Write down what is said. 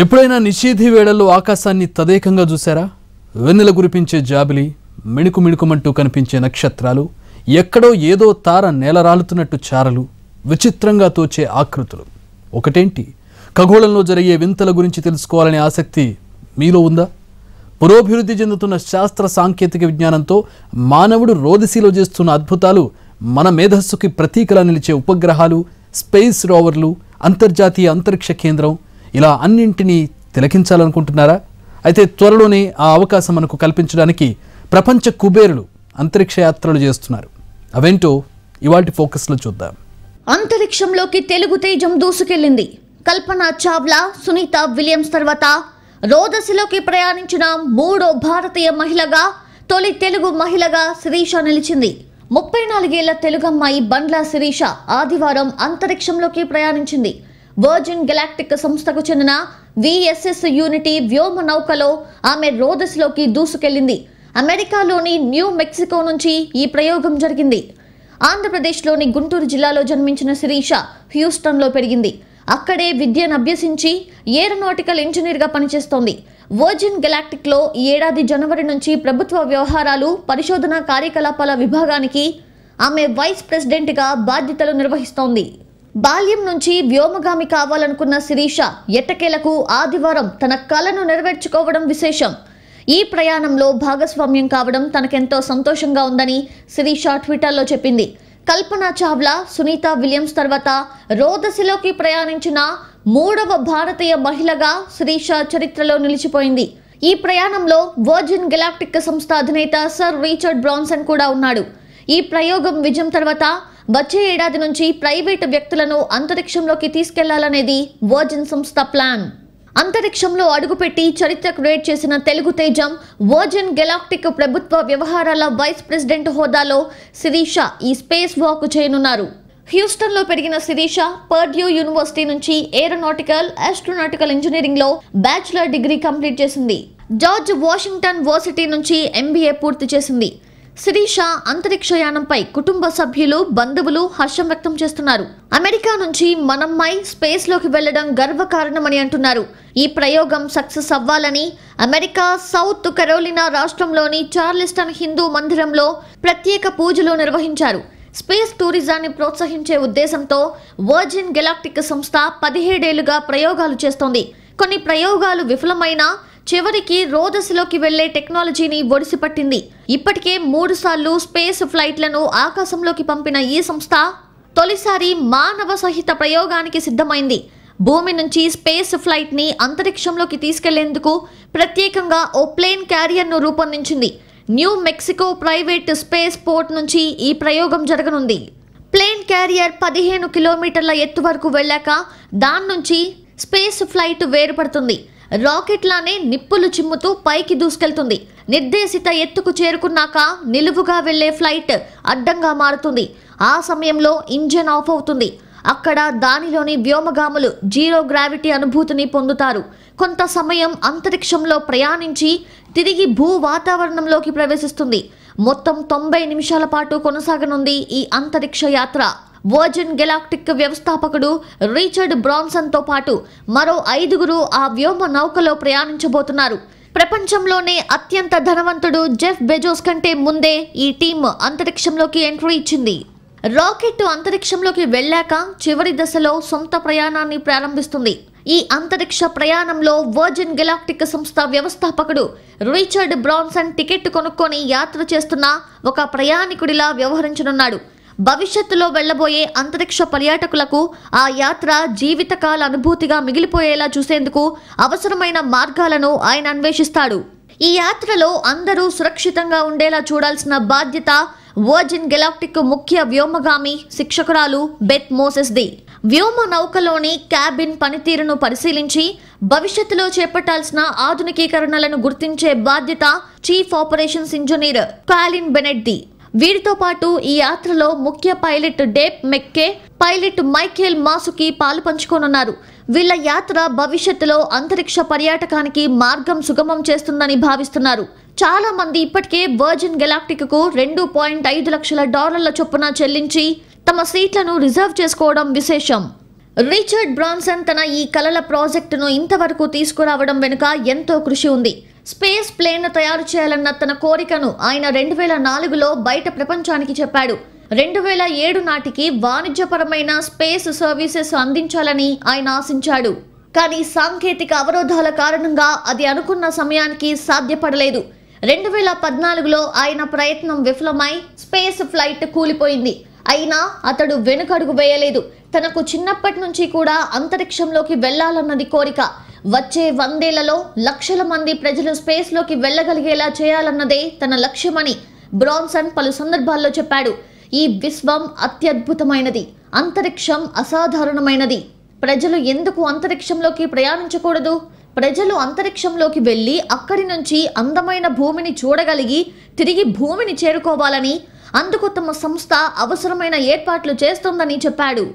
ఎప్పుడైనా నిషేధి వేళల్లో ఆకాశాన్ని తదేకంగా చూశారా వెన్నెల కురిపించే జాబిలి మిణుకు మిణుకుమంటూ కనిపించే నక్షత్రాలు ఎక్కడో ఏదో తార నేలరాలుతున్నట్టు చారలు విచిత్రంగా తోచే ఆకృతులు ఒకటేంటి ఖగోళంలో జరిగే వింతల గురించి తెలుసుకోవాలనే ఆసక్తి మీలో ఉందా పురోభివృద్ధి చెందుతున్న శాస్త్ర సాంకేతిక విజ్ఞానంతో మానవుడు రోదసీలో చేస్తున్న అద్భుతాలు మన మేధస్సుకి ప్రతీకలా నిలిచే ఉపగ్రహాలు స్పేస్ రోవర్లు అంతర్జాతీయ అంతరిక్ష కేంద్రం ఇలా అన్నింటినీ తిలకించాలనుకుంటున్నారా అయితే త్వరలోనే ఆ అవకాశం మనకు కల్పించడానికి ప్రపంచ కుబేరులు అంతరిక్ష యాత్రలు చేస్తున్నారు అవేంటో ఇవాటి ఫోకస్లో చూద్దాం అంతరిక్షంలోకి తెలుగు తేజం దూసుకెళ్ళింది కల్పన చావ్లా సునీత విలియమ్స్ తర్వాత రోదశిలోకి ప్రయాణించిన మూడో భారతీయ మహిళగా తొలి తెలుగు మహిళగా శిరీష నిలిచింది ముప్పై నాలుగేళ్ల తెలుగమ్మాయి బండ్లా శిరీష ఆదివారం అంతరిక్షంలోకి ప్రయాణించింది వర్జిన్ గెలాక్టిక్ సంస్థకు చెందిన విఎస్ఎస్ యూనిటీ వ్యోమ నౌకలో ఆమె రోదస్లోకి దూసుకెళ్లింది అమెరికాలోని న్యూ మెక్సికో నుంచి ఈ ప్రయోగం జరిగింది ఆంధ్రప్రదేశ్లోని గుంటూరు జిల్లాలో జన్మించిన శిరీష హ్యూస్టన్లో పెరిగింది అక్కడే విద్యను అభ్యసించి ఏరోనాటికల్ ఇంజనీర్గా పనిచేస్తోంది వర్జిన్ గెలాక్టిక్లో ఈ ఏడాది జనవరి నుంచి ప్రభుత్వ వ్యవహారాలు పరిశోధన కార్యకలాపాల విభాగానికి ఆమె వైస్ ప్రెసిడెంట్గా బాధ్యతలు నిర్వహిస్తోంది బాల్యం నుంచి వ్యోమగామి కావాలనుకున్న శిరీష ఎట్టకేలకు ఆదివారం తన కలను నెరవేర్చుకోవడం విశేషం ఈ ప్రయాణంలో భాగస్వామ్యం కావడం తనకెంతో సంతోషంగా ఉందని శిరీష ట్విట్టర్లో చెప్పింది కల్పన చావ్లా సునీత విలియమ్స్ తర్వాత రోదశిలోకి ప్రయాణించిన మూడవ భారతీయ మహిళగా శిరీష చరిత్రలో నిలిచిపోయింది ఈ ప్రయాణంలో వర్జిన్ గెలాక్టిక్ సంస్థ అధినేత సర్ రీచర్డ్ బ్రాన్సన్ కూడా ఉన్నాడు ఈ ప్రయోగం విజయం తర్వాత వచ్చే ఏడాది నుంచి ప్రైవేటు వ్యక్తులను అంతరిక్షంలోకి తీసుకెళ్లాలనేది వర్జిన్ సంస్థ ప్లాన్ అంతరిక్షంలో అడుగుపెట్టి చరిత్ర క్రియేట్ చేసిన తెలుగు తేజం వర్జిన్ గెలాక్టిక్ ప్రభుత్వ వ్యవహారాల వైస్ ప్రెసిడెంట్ హోదాలో శిరీష ఈ స్పేస్ వాక్ చేయనున్నారు హ్యూస్టన్లో పెరిగిన శిరీష పర్డ్యూ యూనివర్సిటీ నుంచి ఏరోనాటికల్ ఆస్ట్రోనాటికల్ ఇంజనీరింగ్లో బ్యాచిలర్ డిగ్రీ కంప్లీట్ చేసింది జార్జ్ వాషింగ్టన్ వర్సిటీ నుంచి ఎంబీఏ పూర్తి చేసింది శిరీష అంతరిక్షయానంపై కుటుంబ సభ్యులు బంధువులు హర్షం వ్యక్తం చేస్తున్నారు అమెరికా నుంచి మనమ్మాయి స్పేస్ లోకి వెళ్లడం గర్వకారణమని అంటున్నారు ఈ ప్రయోగం సక్సెస్ అవ్వాలని అమెరికా సౌత్ కెరోలినా రాష్ట్రంలోని చార్లిస్టన్ హిందూ మందిరంలో ప్రత్యేక పూజలు నిర్వహించారు స్పేస్ టూరిజాన్ని ప్రోత్సహించే ఉద్దేశంతో వర్జిన్ గెలాక్టిక్ సంస్థ పదిహేడేళ్లుగా ప్రయోగాలు చేస్తోంది కొన్ని ప్రయోగాలు విఫలమైనా చివరికి రోదసిలోకి వెళ్లే టెక్నాలజీని ఒడిసిపట్టింది ఇప్పటికే మూడు సార్లు స్పేస్ ఫ్లైట్లను ఆకాశంలోకి పంపిన ఈ సంస్థ తొలిసారి మానవ సహిత ప్రయోగానికి సిద్ధమైంది భూమి నుంచి స్పేస్ ఫ్లైట్ని అంతరిక్షంలోకి తీసుకెళ్లేందుకు ప్రత్యేకంగా ఓ ప్లేన్ క్యారియర్ను రూపొందించింది New Mexico private spaceport నుంచి ఈ ప్రయోగం జరగనుంది ప్లేన్ క్యారియర్ పదిహేను కిలోమీటర్ల ఎత్తు వరకు వెళ్ళాక దాని నుంచి స్పేస్ ఫ్లైట్ వేరుపడుతుంది రాకెట్లానే నిప్పులు చిమ్ముతూ పైకి దూసుకెళ్తుంది నిర్దేశిత ఎత్తుకు చేరుకున్నాక నిలువుగా వెళ్లే ఫ్లైట్ అడ్డంగా మారుతుంది ఆ సమయంలో ఇంజన్ ఆఫ్ అవుతుంది అక్కడ దానిలోని వ్యోమగాములు జీరో గ్రావిటీ అనుభూతిని పొందుతారు కొంత సమయం అంతరిక్షంలో ప్రయాణించి తిరిగి భూ వాతావరణంలోకి ప్రవేశిస్తుంది మొత్తం తొంభై నిమిషాల పాటు కొనసాగనుంది ఈ అంతరిక్ష యాత్ర వర్జిన్ గెలాక్టిక్ వ్యవస్థాపకుడు రీచర్డ్ బ్రాన్సన్తో పాటు మరో ఐదుగురు ఆ వ్యోమ నౌకలో ప్రయాణించబోతున్నారు ప్రపంచంలోనే అత్యంత ధనవంతుడు జెఫ్ బెజోస్ కంటే ముందే ఈ టీం అంతరిక్షంలోకి ఎంట్రీ ఇచ్చింది రాకెట్ అంతరిక్షంలోకి వెళ్ళాక చివరి దశలో సొంత ప్రయాణాన్ని ప్రారంభిస్తుంది ఈ అంతరిక్ష ప్రయాణంలో వర్జిన్ గెలాక్టిక్ సంస్థ వ్యవస్థాపకుడు రిచర్డ్ బ్రాన్సన్ టికెట్ కొనుక్కొని యాత్ర చేస్తున్న ఒక ప్రయాణికుడిలా వ్యవహరించనున్నాడు భవిష్యత్తులో వెళ్లబోయే అంతరిక్ష పర్యాటకులకు ఆ యాత్ర జీవితకాల అనుభూతిగా మిగిలిపోయేలా చూసేందుకు అవసరమైన మార్గాలను ఆయన అన్వేషిస్తాడు ఈ యాత్రలో అందరూ సురక్షితంగా ఉండేలా చూడాల్సిన బాధ్యత వర్జిన్ గెలాక్టిక్ ముఖ్య వ్యోమగామి శిక్షకురాలు బెత్ మోసెస్ది వ్యోమ నౌకలోని క్యాబిన్ పనితీరును పరిశీలించి భవిష్యత్తులో చేపట్టాల్సిన ఆధునికీకరణలను గుర్తించే బాధ్యత chief operations engineer Colin Bennett వీరితో పాటు ఈ యాత్రలో ముఖ్య pilot Dave Mackay pilot Michael Masucci పాలు పంచుకోనున్నారు వీళ్ళ యాత్ర భవిష్యత్తులో అంతరిక్ష పర్యాటకానికి మార్గం సుగమం చేస్తుందని భావిస్తున్నారు చాలా మంది ఇప్పటికే వర్జిన్ గెలాక్టిక్కు రెండు పాయింట్ ఐదు లక్షల డాలర్ల చొప్పున చెల్లించి తమ సీట్లను రిజర్వ్ చేసుకోవడం విశేషం రిచర్డ్ బ్రాన్సన్ తన ఈ కలల ప్రాజెక్టును ఇంతవరకు తీసుకురావడం వెనుక ఎంతో కృషి ఉంది స్పేస్ ప్లేన్ను తయారు చేయాలన్న తన కోరికను ఆయన రెండు వేల నాలుగులో బయట ప్రపంచానికి చెప్పాడు రెండు వేల ఏడు నాటికి వాణిజ్యపరమైన స్పేస్ సర్వీసెస్ అందించాలని ఆయన ఆశించాడు కానీ సాంకేతిక అవరోధాల కారణంగా అది అనుకున్న సమయానికి సాధ్యపడలేదు రెండు వేల పద్నాలుగులో ఆయన ప్రయత్నం విఫలమై స్పేస్ ఫ్లైట్ కూలిపోయింది అయినా అతడు వెనుకడుగు వేయలేదు తనకు చిన్నప్పటి నుంచి కూడా అంతరిక్షంలోకి వెళ్లాలన్నది కోరిక వచ్చే వందేళ్లలో లక్షల మంది ప్రజలు స్పేస్లోకి వెళ్ళగలిగేలా చేయాలన్నదే తన లక్ష్యమని బ్రాన్సన్ పలు సందర్భాల్లో చెప్పాడు ఈ విశ్వం అత్యద్భుతమైనది అంతరిక్షం అసాధారణమైనది ప్రజలు ఎందుకు అంతరిక్షంలోకి ప్రయాణించకూడదు ప్రజలు అంతరిక్షంలోకి వెళ్ళి అక్కడి నుంచి అందమైన భూమిని చూడగలిగి తిరిగి భూమిని చేరుకోవాలని అందుకు తమ సంస్థ అవసరమైన ఏర్పాట్లు చేస్తోందని చెప్పాడు